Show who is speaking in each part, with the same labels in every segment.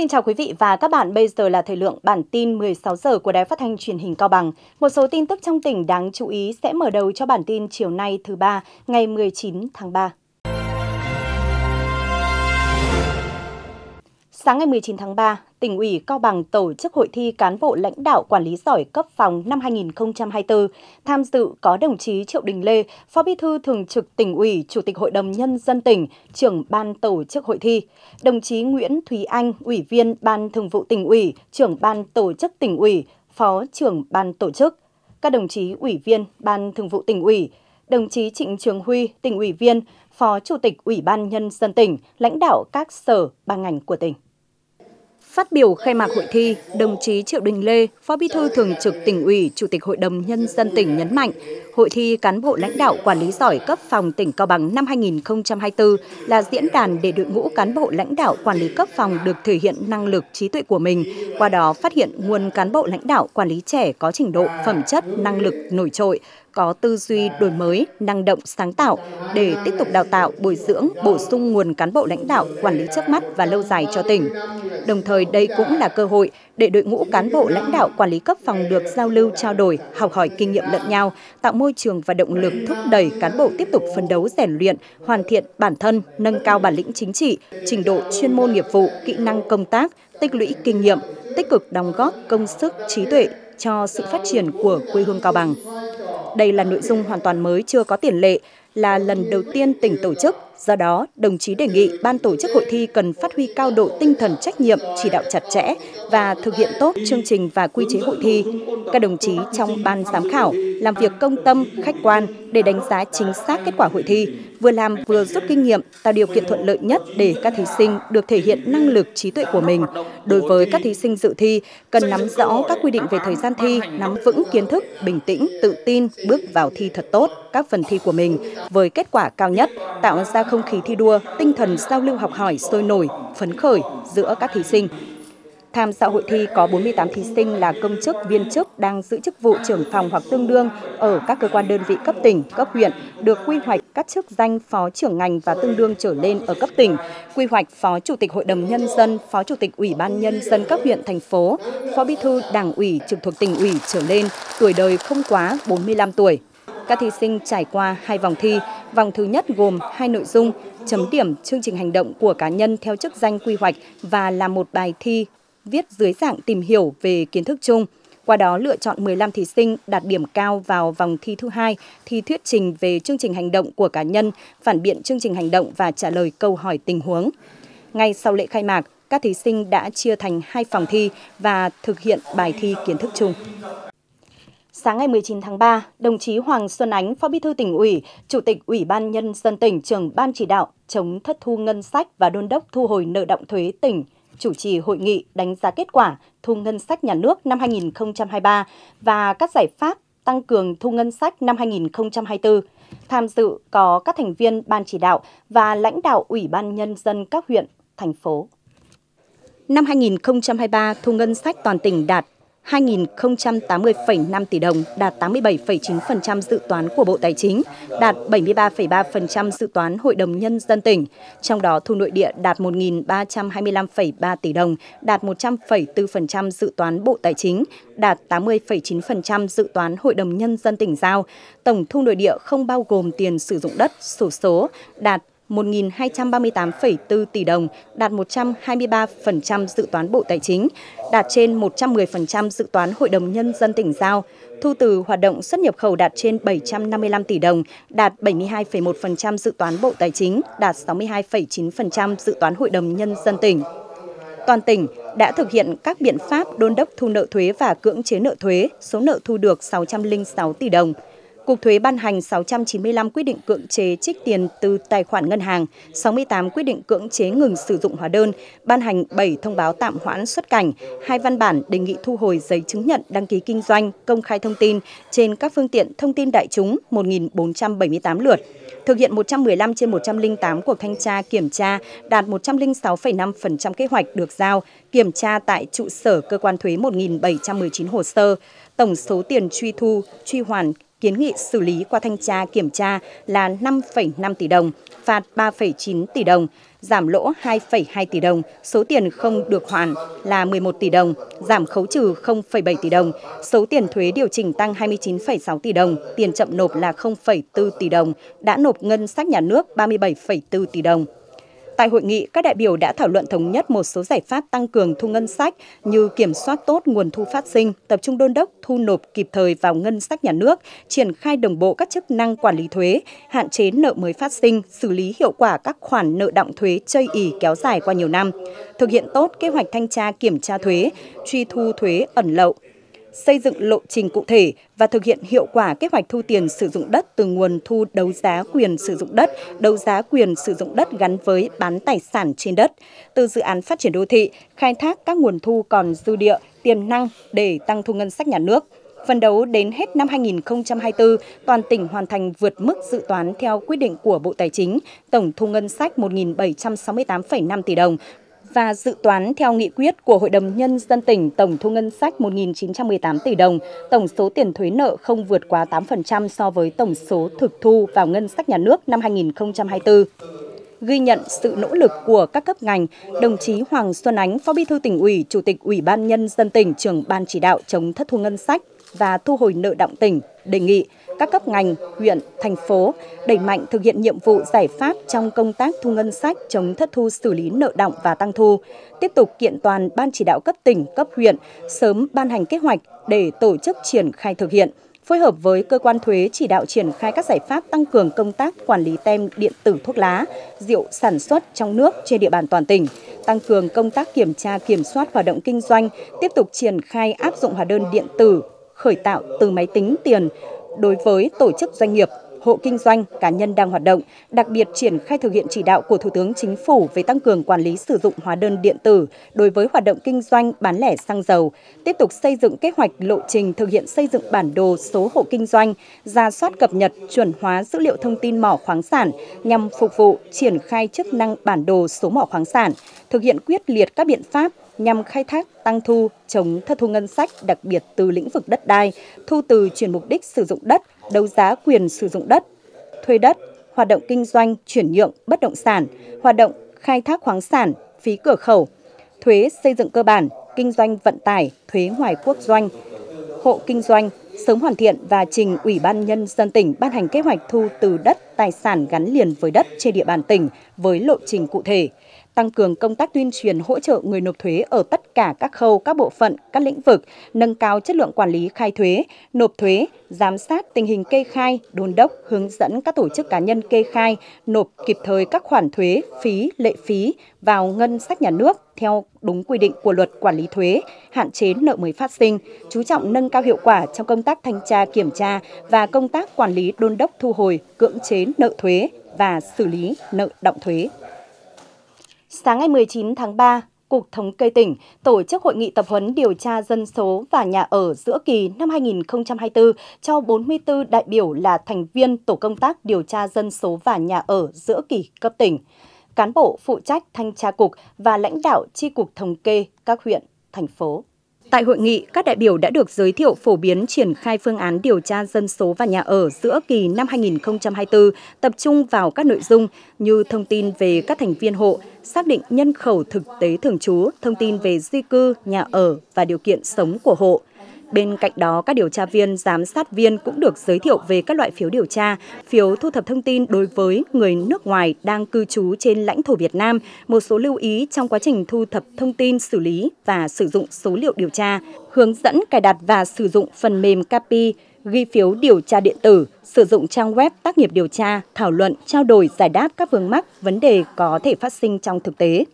Speaker 1: Xin chào quý vị và các bạn, bây giờ là thời lượng bản tin 16 giờ của Đài Phát thanh Truyền hình Cao Bằng. Một số tin tức trong tỉnh đáng chú ý sẽ mở đầu cho bản tin chiều nay thứ ba, ngày 19 tháng 3. Sáng ngày 19 tháng 3, tỉnh ủy Cao Bằng tổ chức hội thi cán bộ lãnh đạo quản lý giỏi cấp phòng năm 2024. Tham dự có đồng chí Triệu Đình Lê, Phó Bí thư Thường trực tỉnh ủy, Chủ tịch Hội đồng Nhân dân tỉnh, trưởng ban tổ chức hội thi. Đồng chí Nguyễn Thúy Anh, Ủy viên Ban Thường vụ tỉnh ủy, trưởng ban tổ chức tỉnh ủy, Phó trưởng ban tổ chức. Các đồng chí Ủy viên Ban Thường vụ tỉnh ủy, đồng chí Trịnh Trường Huy, tỉnh ủy viên, Phó Chủ tịch Ủy ban Nhân dân tỉnh, lãnh đạo các sở, ban ngành của tỉnh. Phát biểu khai mạc hội thi, đồng chí Triệu Đình Lê, Phó Bí thư Thường trực tỉnh ủy, Chủ tịch Hội đồng Nhân dân tỉnh nhấn mạnh, Hội thi cán bộ lãnh đạo quản lý giỏi cấp phòng tỉnh Cao Bằng năm 2024 là diễn đàn để đội ngũ cán bộ lãnh đạo quản lý cấp phòng được thể hiện năng lực trí tuệ của mình, qua đó phát hiện nguồn cán bộ lãnh đạo quản lý trẻ có trình độ, phẩm chất, năng lực nổi trội, có tư duy đổi mới, năng động, sáng tạo để tiếp tục đào tạo, bồi dưỡng, bổ sung nguồn cán bộ lãnh đạo, quản lý trước mắt và lâu dài cho tỉnh. Đồng thời đây cũng là cơ hội để đội ngũ cán bộ lãnh đạo quản lý cấp phòng được giao lưu trao đổi, học hỏi kinh nghiệm lẫn nhau, tạo môi trường và động lực thúc đẩy cán bộ tiếp tục phấn đấu rèn luyện, hoàn thiện bản thân, nâng cao bản lĩnh chính trị, trình độ chuyên môn nghiệp vụ, kỹ năng công tác, tích lũy kinh nghiệm, tích cực đóng góp công sức, trí tuệ cho sự phát triển của quê hương Cao Bằng. Đây là nội dung hoàn toàn mới chưa có tiền lệ, là lần đầu tiên tỉnh tổ chức. Do đó, đồng chí đề nghị ban tổ chức hội thi cần phát huy cao độ tinh thần trách nhiệm, chỉ đạo chặt chẽ và thực hiện tốt chương trình và quy chế hội thi. Các đồng chí trong ban giám khảo làm việc công tâm, khách quan để đánh giá chính xác kết quả hội thi, vừa làm vừa rút kinh nghiệm, tạo điều kiện thuận lợi nhất để các thí sinh được thể hiện năng lực trí tuệ của mình. Đối với các thí sinh dự thi, cần nắm rõ các quy định về thời gian thi, nắm vững kiến thức, bình tĩnh, tự tin, bước vào thi thật tốt các phần thi của mình với kết quả cao nhất, tạo ra không khí thi đua, tinh thần giao lưu học hỏi sôi nổi, phấn khởi giữa các thí sinh. Tham dự hội thi có 48 thí sinh là công chức, viên chức đang giữ chức vụ trưởng phòng hoặc tương đương ở các cơ quan đơn vị cấp tỉnh, cấp huyện, được quy hoạch các chức danh phó trưởng ngành và tương đương trở lên ở cấp tỉnh, quy hoạch phó chủ tịch Hội đồng Nhân dân, phó chủ tịch Ủy ban Nhân dân các huyện, thành phố, phó bí thư đảng ủy trực thuộc tỉnh ủy trở lên, tuổi đời không quá 45 tuổi. Các thí sinh trải qua hai vòng thi. Vòng thứ nhất gồm hai nội dung, chấm điểm chương trình hành động của cá nhân theo chức danh quy hoạch và là một bài thi viết dưới dạng tìm hiểu về kiến thức chung. Qua đó lựa chọn 15 thí sinh đạt điểm cao vào vòng thi thứ hai, thi thuyết trình về chương trình hành động của cá nhân, phản biện chương trình hành động và trả lời câu hỏi tình huống. Ngay sau lễ khai mạc, các thí sinh đã chia thành hai phòng thi và thực hiện bài thi kiến thức chung. Sáng ngày 19 tháng 3, đồng chí Hoàng Xuân Ánh, Phó Bí thư tỉnh ủy, Chủ tịch Ủy ban Nhân dân tỉnh, trưởng Ban chỉ đạo chống thất thu ngân sách và đôn đốc thu hồi nợ động thuế tỉnh chủ trì hội nghị đánh giá kết quả thu ngân sách nhà nước năm 2023 và các giải pháp tăng cường thu ngân sách năm 2024. Tham dự có các thành viên ban chỉ đạo và lãnh đạo Ủy ban Nhân dân các huyện, thành phố. Năm 2023, thu ngân sách toàn tỉnh đạt 2.080,5 tỷ đồng, đạt 87,9% dự toán của Bộ Tài chính, đạt 73,3% dự toán Hội đồng Nhân dân tỉnh. Trong đó, thu nội địa đạt 1.325,3 tỷ đồng, đạt 100,4% dự toán Bộ Tài chính, đạt 80,9% dự toán Hội đồng Nhân dân tỉnh giao. Tổng thu nội địa không bao gồm tiền sử dụng đất, sổ số, đạt 1.238,4 tỷ đồng, đạt 123% dự toán Bộ Tài chính, đạt trên 110% dự toán Hội đồng Nhân dân tỉnh giao. Thu từ hoạt động xuất nhập khẩu đạt trên 755 tỷ đồng, đạt 72,1% dự toán Bộ Tài chính, đạt 62,9% dự toán Hội đồng Nhân dân tỉnh toàn tỉnh đã thực hiện các biện pháp đôn đốc thu nợ thuế và cưỡng chế nợ thuế, số nợ thu được 606 tỷ đồng. Cục thuế ban hành 695 quyết định cưỡng chế trích tiền từ tài khoản ngân hàng, 68 quyết định cưỡng chế ngừng sử dụng hóa đơn, ban hành 7 thông báo tạm hoãn xuất cảnh, hai văn bản đề nghị thu hồi giấy chứng nhận đăng ký kinh doanh, công khai thông tin trên các phương tiện thông tin đại chúng 1.478 lượt. Thực hiện 115 trên 108 cuộc thanh tra kiểm tra, đạt 106,5% kế hoạch được giao, kiểm tra tại trụ sở cơ quan thuế 1.719 hồ sơ. Tổng số tiền truy thu, truy hoàn kiến nghị xử lý qua thanh tra kiểm tra là 5,5 tỷ đồng, phạt 3,9 tỷ đồng, giảm lỗ 2,2 tỷ đồng, số tiền không được hoàn là 11 tỷ đồng, giảm khấu trừ 0,7 tỷ đồng, số tiền thuế điều chỉnh tăng 29,6 tỷ đồng, tiền chậm nộp là 0,4 tỷ đồng, đã nộp ngân sách nhà nước 37,4 tỷ đồng. Tại hội nghị, các đại biểu đã thảo luận thống nhất một số giải pháp tăng cường thu ngân sách như kiểm soát tốt nguồn thu phát sinh, tập trung đôn đốc thu nộp kịp thời vào ngân sách nhà nước, triển khai đồng bộ các chức năng quản lý thuế, hạn chế nợ mới phát sinh, xử lý hiệu quả các khoản nợ động thuế chây ỉ kéo dài qua nhiều năm, thực hiện tốt kế hoạch thanh tra kiểm tra thuế, truy thu thuế ẩn lậu, xây dựng lộ trình cụ thể và thực hiện hiệu quả kế hoạch thu tiền sử dụng đất từ nguồn thu đấu giá quyền sử dụng đất, đấu giá quyền sử dụng đất gắn với bán tài sản trên đất. Từ dự án phát triển đô thị, khai thác các nguồn thu còn dư địa, tiềm năng để tăng thu ngân sách nhà nước. Phần đấu đến hết năm 2024, toàn tỉnh hoàn thành vượt mức dự toán theo quyết định của Bộ Tài chính, tổng thu ngân sách 1.768,5 tỷ đồng, và dự toán theo nghị quyết của Hội đồng Nhân dân tỉnh tổng thu ngân sách 1.918 tỷ đồng, tổng số tiền thuế nợ không vượt quá 8% so với tổng số thực thu vào ngân sách nhà nước năm 2024. Ghi nhận sự nỗ lực của các cấp ngành, đồng chí Hoàng Xuân Ánh, Phó Bí thư tỉnh ủy, Chủ tịch Ủy ban Nhân dân tỉnh, trưởng Ban chỉ đạo chống thất thu ngân sách và thu hồi nợ động tỉnh, đề nghị – các cấp ngành, huyện, thành phố đẩy mạnh thực hiện nhiệm vụ giải pháp trong công tác thu ngân sách chống thất thu xử lý nợ động và tăng thu, tiếp tục kiện toàn ban chỉ đạo cấp tỉnh, cấp huyện sớm ban hành kế hoạch để tổ chức triển khai thực hiện, phối hợp với cơ quan thuế chỉ đạo triển khai các giải pháp tăng cường công tác quản lý tem điện tử thuốc lá, rượu sản xuất trong nước trên địa bàn toàn tỉnh, tăng cường công tác kiểm tra kiểm soát hoạt động kinh doanh, tiếp tục triển khai áp dụng hóa đơn điện tử khởi tạo từ máy tính tiền đối với tổ chức doanh nghiệp, hộ kinh doanh, cá nhân đang hoạt động, đặc biệt triển khai thực hiện chỉ đạo của Thủ tướng Chính phủ về tăng cường quản lý sử dụng hóa đơn điện tử đối với hoạt động kinh doanh bán lẻ xăng dầu, tiếp tục xây dựng kế hoạch lộ trình thực hiện xây dựng bản đồ số hộ kinh doanh, ra soát cập nhật, chuẩn hóa dữ liệu thông tin mỏ khoáng sản nhằm phục vụ triển khai chức năng bản đồ số mỏ khoáng sản, thực hiện quyết liệt các biện pháp nhằm khai thác tăng thu, chống thất thu ngân sách đặc biệt từ lĩnh vực đất đai, thu từ chuyển mục đích sử dụng đất, đấu giá quyền sử dụng đất, thuê đất, hoạt động kinh doanh, chuyển nhượng bất động sản, hoạt động khai thác khoáng sản, phí cửa khẩu, thuế xây dựng cơ bản, kinh doanh vận tải, thuế ngoài quốc doanh, hộ kinh doanh, sớm hoàn thiện và trình Ủy ban Nhân dân tỉnh ban hành kế hoạch thu từ đất tài sản gắn liền với đất trên địa bàn tỉnh với lộ trình cụ thể tăng cường công tác tuyên truyền hỗ trợ người nộp thuế ở tất cả các khâu, các bộ phận, các lĩnh vực, nâng cao chất lượng quản lý khai thuế, nộp thuế, giám sát tình hình kê khai, đôn đốc, hướng dẫn các tổ chức cá nhân kê khai, nộp kịp thời các khoản thuế, phí, lệ phí vào ngân sách nhà nước theo đúng quy định của luật quản lý thuế, hạn chế nợ mới phát sinh, chú trọng nâng cao hiệu quả trong công tác thanh tra kiểm tra và công tác quản lý đôn đốc thu hồi, cưỡng chế nợ thuế và xử lý nợ động thuế. Sáng ngày 19 tháng 3, Cục Thống kê tỉnh tổ chức hội nghị tập huấn điều tra dân số và nhà ở giữa kỳ năm 2024 cho 44 đại biểu là thành viên Tổ công tác điều tra dân số và nhà ở giữa kỳ cấp tỉnh, cán bộ phụ trách thanh tra cục và lãnh đạo tri cục thống kê các huyện, thành phố. Tại hội nghị, các đại biểu đã được giới thiệu phổ biến triển khai phương án điều tra dân số và nhà ở giữa kỳ năm 2024, tập trung vào các nội dung như thông tin về các thành viên hộ, xác định nhân khẩu thực tế thường trú, thông tin về di cư, nhà ở và điều kiện sống của hộ, Bên cạnh đó, các điều tra viên, giám sát viên cũng được giới thiệu về các loại phiếu điều tra, phiếu thu thập thông tin đối với người nước ngoài đang cư trú trên lãnh thổ Việt Nam, một số lưu ý trong quá trình thu thập thông tin xử lý và sử dụng số liệu điều tra, hướng dẫn cài đặt và sử dụng phần mềm CAPI, ghi phiếu điều tra điện tử, sử dụng trang web tác nghiệp điều tra, thảo luận, trao đổi, giải đáp các vướng mắc, vấn đề có thể phát sinh trong thực tế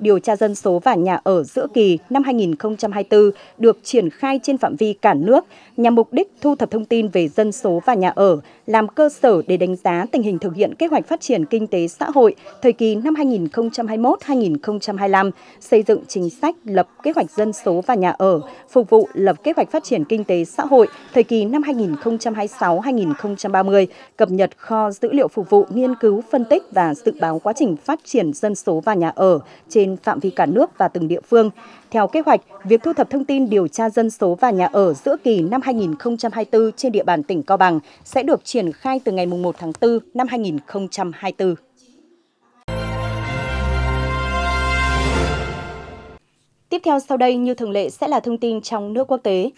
Speaker 1: điều tra dân số và nhà ở giữa kỳ năm 2024 được triển khai trên phạm vi cả nước nhằm mục đích thu thập thông tin về dân số và nhà ở, làm cơ sở để đánh giá tình hình thực hiện kế hoạch phát triển kinh tế xã hội thời kỳ năm 2021-2025, xây dựng chính sách lập kế hoạch dân số và nhà ở, phục vụ lập kế hoạch phát triển kinh tế xã hội thời kỳ năm 2026-2030, cập nhật kho dữ liệu phục vụ nghiên cứu, phân tích và dự báo quá trình phát triển dân số và nhà ở trên trên phạm vi cả nước và từng địa phương. Theo kế hoạch, việc thu thập thông tin điều tra dân số và nhà ở giữa kỳ năm 2024 trên địa bàn tỉnh Cao Bằng sẽ được triển khai từ ngày 1 tháng 4 năm 2024. Tiếp theo sau đây như thường lệ sẽ là thông tin trong nước quốc tế.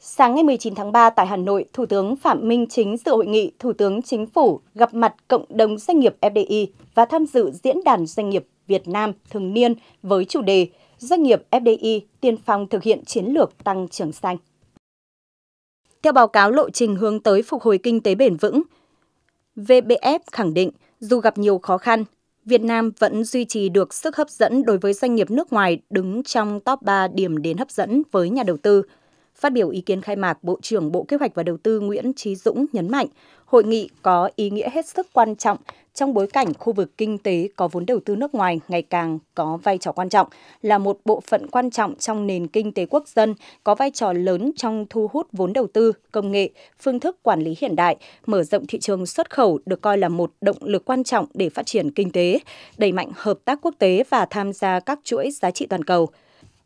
Speaker 1: Sáng ngày 19 tháng 3 tại Hà Nội, Thủ tướng Phạm Minh Chính dự hội nghị Thủ tướng Chính phủ gặp mặt cộng đồng doanh nghiệp FDI và tham dự diễn đàn doanh nghiệp Việt Nam thường niên với chủ đề Doanh nghiệp FDI tiên phong thực hiện chiến lược tăng trưởng xanh. Theo báo cáo lộ trình hướng tới phục hồi kinh tế bền vững, VBF khẳng định dù gặp nhiều khó khăn, Việt Nam vẫn duy trì được sức hấp dẫn đối với doanh nghiệp nước ngoài đứng trong top 3 điểm đến hấp dẫn với nhà đầu tư – Phát biểu ý kiến khai mạc, Bộ trưởng Bộ Kế hoạch và Đầu tư Nguyễn Trí Dũng nhấn mạnh, hội nghị có ý nghĩa hết sức quan trọng trong bối cảnh khu vực kinh tế có vốn đầu tư nước ngoài ngày càng có vai trò quan trọng, là một bộ phận quan trọng trong nền kinh tế quốc dân, có vai trò lớn trong thu hút vốn đầu tư, công nghệ, phương thức quản lý hiện đại, mở rộng thị trường xuất khẩu được coi là một động lực quan trọng để phát triển kinh tế, đẩy mạnh hợp tác quốc tế và tham gia các chuỗi giá trị toàn cầu –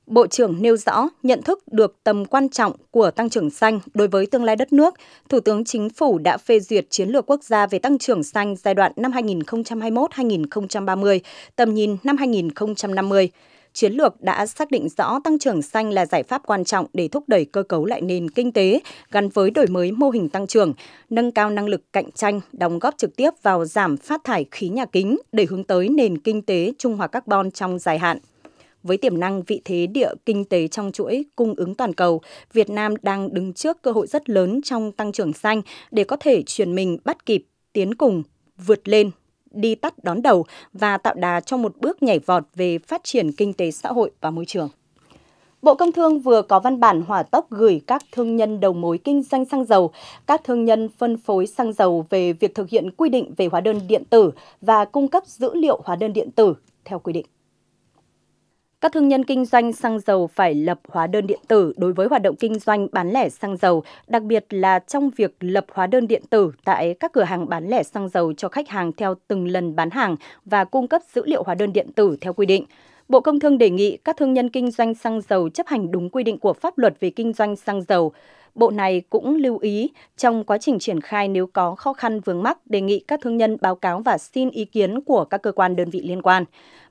Speaker 1: Bộ trưởng nêu rõ nhận thức được tầm quan trọng của tăng trưởng xanh đối với tương lai đất nước, Thủ tướng Chính phủ đã phê duyệt chiến lược quốc gia về tăng trưởng xanh giai đoạn năm 2021-2030, tầm nhìn năm 2050. Chiến lược đã xác định rõ tăng trưởng xanh là giải pháp quan trọng để thúc đẩy cơ cấu lại nền kinh tế gắn với đổi mới mô hình tăng trưởng, nâng cao năng lực cạnh tranh, đóng góp trực tiếp vào giảm phát thải khí nhà kính để hướng tới nền kinh tế trung hòa carbon trong dài hạn. Với tiềm năng vị thế địa kinh tế trong chuỗi cung ứng toàn cầu, Việt Nam đang đứng trước cơ hội rất lớn trong tăng trưởng xanh để có thể chuyển mình bắt kịp, tiến cùng, vượt lên, đi tắt đón đầu và tạo đà cho một bước nhảy vọt về phát triển kinh tế xã hội và môi trường. Bộ Công Thương vừa có văn bản hỏa tốc gửi các thương nhân đầu mối kinh doanh xăng dầu, các thương nhân phân phối xăng dầu về việc thực hiện quy định về hóa đơn điện tử và cung cấp dữ liệu hóa đơn điện tử theo quy định các thương nhân kinh doanh xăng dầu phải lập hóa đơn điện tử đối với hoạt động kinh doanh bán lẻ xăng dầu, đặc biệt là trong việc lập hóa đơn điện tử tại các cửa hàng bán lẻ xăng dầu cho khách hàng theo từng lần bán hàng và cung cấp dữ liệu hóa đơn điện tử theo quy định. Bộ Công Thương đề nghị các thương nhân kinh doanh xăng dầu chấp hành đúng quy định của pháp luật về kinh doanh xăng dầu, Bộ này cũng lưu ý trong quá trình triển khai nếu có khó khăn vướng mắc đề nghị các thương nhân báo cáo và xin ý kiến của các cơ quan đơn vị liên quan.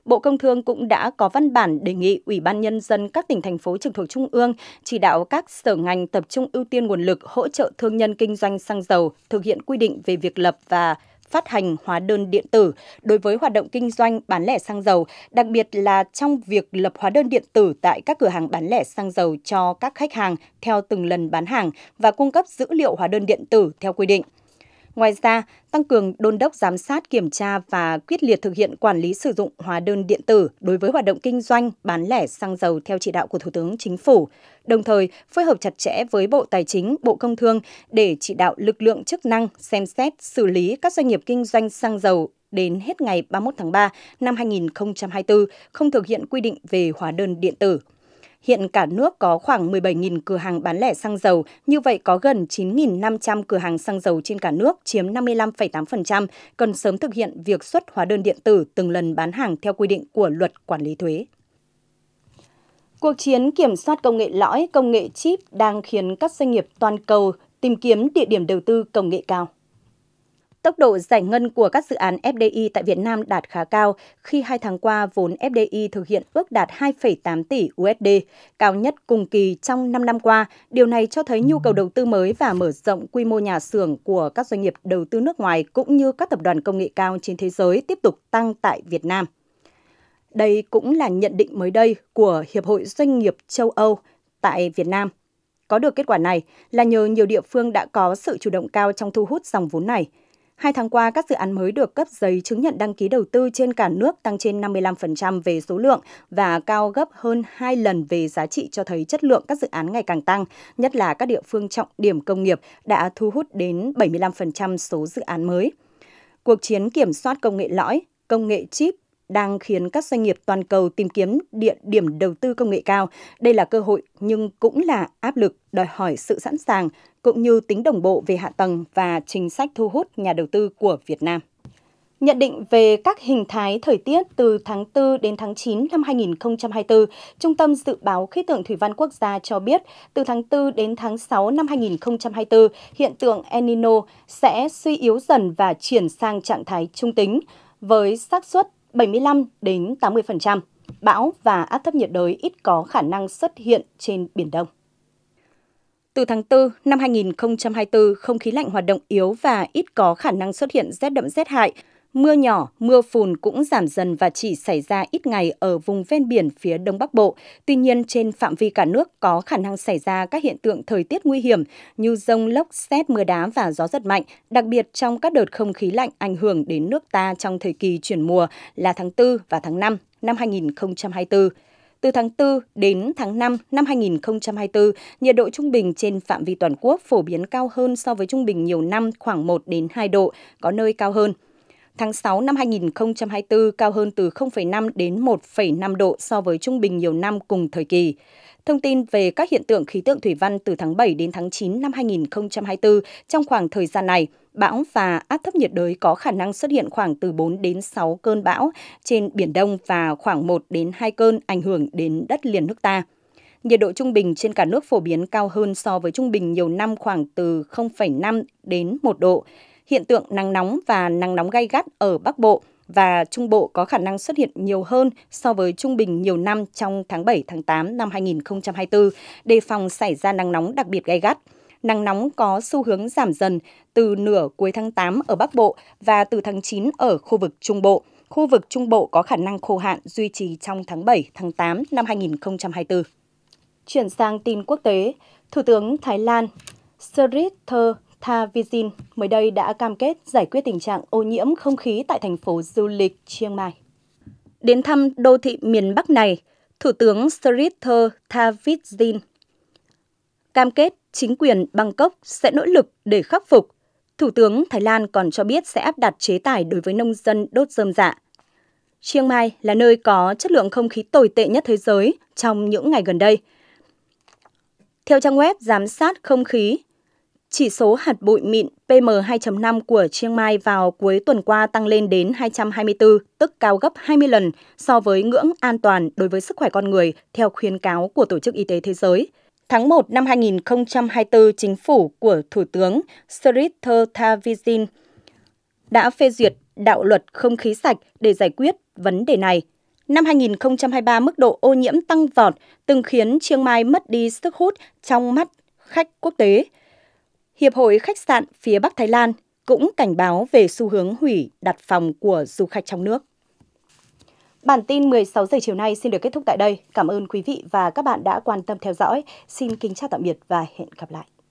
Speaker 1: Bộ Công Thương cũng đã có văn bản đề nghị Ủy ban Nhân dân các tỉnh, thành phố trực thuộc Trung ương chỉ đạo các sở ngành tập trung ưu tiên nguồn lực hỗ trợ thương nhân kinh doanh xăng dầu thực hiện quy định về việc lập và phát hành hóa đơn điện tử đối với hoạt động kinh doanh bán lẻ xăng dầu, đặc biệt là trong việc lập hóa đơn điện tử tại các cửa hàng bán lẻ xăng dầu cho các khách hàng theo từng lần bán hàng và cung cấp dữ liệu hóa đơn điện tử theo quy định. Ngoài ra, tăng cường đôn đốc giám sát kiểm tra và quyết liệt thực hiện quản lý sử dụng hóa đơn điện tử đối với hoạt động kinh doanh bán lẻ xăng dầu theo chỉ đạo của Thủ tướng Chính phủ, đồng thời phối hợp chặt chẽ với Bộ Tài chính, Bộ Công Thương để chỉ đạo lực lượng chức năng xem xét xử lý các doanh nghiệp kinh doanh xăng dầu đến hết ngày 31 tháng 3 năm 2024 không thực hiện quy định về hóa đơn điện tử. Hiện cả nước có khoảng 17.000 cửa hàng bán lẻ xăng dầu, như vậy có gần 9.500 cửa hàng xăng dầu trên cả nước, chiếm 55,8%, cần sớm thực hiện việc xuất hóa đơn điện tử từng lần bán hàng theo quy định của luật quản lý thuế. Cuộc chiến kiểm soát công nghệ lõi, công nghệ chip đang khiến các doanh nghiệp toàn cầu tìm kiếm địa điểm đầu tư công nghệ cao. Tốc độ giải ngân của các dự án FDI tại Việt Nam đạt khá cao khi hai tháng qua vốn FDI thực hiện ước đạt 2,8 tỷ USD, cao nhất cùng kỳ trong 5 năm qua. Điều này cho thấy nhu cầu đầu tư mới và mở rộng quy mô nhà xưởng của các doanh nghiệp đầu tư nước ngoài cũng như các tập đoàn công nghệ cao trên thế giới tiếp tục tăng tại Việt Nam. Đây cũng là nhận định mới đây của Hiệp hội Doanh nghiệp châu Âu tại Việt Nam. Có được kết quả này là nhờ nhiều địa phương đã có sự chủ động cao trong thu hút dòng vốn này – Hai tháng qua, các dự án mới được cấp giấy chứng nhận đăng ký đầu tư trên cả nước tăng trên 55% về số lượng và cao gấp hơn 2 lần về giá trị cho thấy chất lượng các dự án ngày càng tăng, nhất là các địa phương trọng điểm công nghiệp đã thu hút đến 75% số dự án mới. Cuộc chiến kiểm soát công nghệ lõi, công nghệ chip đang khiến các doanh nghiệp toàn cầu tìm kiếm địa điểm đầu tư công nghệ cao. Đây là cơ hội nhưng cũng là áp lực đòi hỏi sự sẵn sàng cũng như tính đồng bộ về hạ tầng và chính sách thu hút nhà đầu tư của Việt Nam. Nhận định về các hình thái thời tiết từ tháng 4 đến tháng 9 năm 2024, Trung tâm Dự báo Khí tượng Thủy văn Quốc gia cho biết, từ tháng 4 đến tháng 6 năm 2024, hiện tượng El Nino sẽ suy yếu dần và chuyển sang trạng thái trung tính, với xác suất 75 đến 80%. Bão và áp thấp nhiệt đới ít có khả năng xuất hiện trên biển Đông. Từ tháng 4 năm 2024, không khí lạnh hoạt động yếu và ít có khả năng xuất hiện rét đậm rét hại – mưa nhỏ, mưa phùn cũng giảm dần và chỉ xảy ra ít ngày ở vùng ven biển phía Đông Bắc Bộ. Tuy nhiên, trên phạm vi cả nước có khả năng xảy ra các hiện tượng thời tiết nguy hiểm như rông, lốc, xét, mưa đá và gió giật mạnh, đặc biệt trong các đợt không khí lạnh ảnh hưởng đến nước ta trong thời kỳ chuyển mùa là tháng 4 và tháng 5 năm 2024. Từ tháng 4 đến tháng 5 năm 2024, nhiệt độ trung bình trên phạm vi toàn quốc phổ biến cao hơn so với trung bình nhiều năm khoảng 1 đến 2 độ, có nơi cao hơn tháng 6 năm 2024 cao hơn từ 0,5 đến 1,5 độ so với trung bình nhiều năm cùng thời kỳ. Thông tin về các hiện tượng khí tượng thủy văn từ tháng 7 đến tháng 9 năm 2024 trong khoảng thời gian này, bão và áp thấp nhiệt đới có khả năng xuất hiện khoảng từ 4 đến 6 cơn bão trên Biển Đông và khoảng 1 đến 2 cơn ảnh hưởng đến đất liền nước ta. Nhiệt độ trung bình trên cả nước phổ biến cao hơn so với trung bình nhiều năm khoảng từ 0,5 đến 1 độ hiện tượng nắng nóng và nắng nóng gay gắt ở Bắc Bộ và Trung Bộ có khả năng xuất hiện nhiều hơn so với trung bình nhiều năm trong tháng 7, tháng 8 năm 2024, đề phòng xảy ra nắng nóng đặc biệt gay gắt. Nắng nóng có xu hướng giảm dần từ nửa cuối tháng 8 ở Bắc Bộ và từ tháng 9 ở khu vực Trung Bộ. Khu vực Trung Bộ có khả năng khô hạn duy trì trong tháng 7, tháng 8 năm 2024. Chuyển sang tin quốc tế, Thủ tướng Thái Lan Srit Tha Vizin mới đây đã cam kết giải quyết tình trạng ô nhiễm không khí tại thành phố du lịch Chiang Mai. Đến thăm đô thị miền Bắc này, Thủ tướng Tha Vizin cam kết chính quyền Bangkok sẽ nỗ lực để khắc phục. Thủ tướng Thái Lan còn cho biết sẽ áp đặt chế tài đối với nông dân đốt rơm dạ. Chiang Mai là nơi có chất lượng không khí tồi tệ nhất thế giới trong những ngày gần đây. Theo trang web giám sát không khí chỉ số hạt bụi mịn PM2.5 của Chiang Mai vào cuối tuần qua tăng lên đến 224, tức cao gấp 20 lần so với ngưỡng an toàn đối với sức khỏe con người theo khuyến cáo của Tổ chức Y tế Thế giới. Tháng 1 năm 2024, chính phủ của Thủ tướng Sridhar Thavisin đã phê duyệt đạo luật không khí sạch để giải quyết vấn đề này. Năm 2023, mức độ ô nhiễm tăng vọt từng khiến Chiang Mai mất đi sức hút trong mắt khách quốc tế – Hiệp hội khách sạn phía Bắc Thái Lan cũng cảnh báo về xu hướng hủy đặt phòng của du khách trong nước. Bản tin 16 giờ chiều nay xin được kết thúc tại đây. Cảm ơn quý vị và các bạn đã quan tâm theo dõi. Xin kính chào tạm biệt và hẹn gặp lại.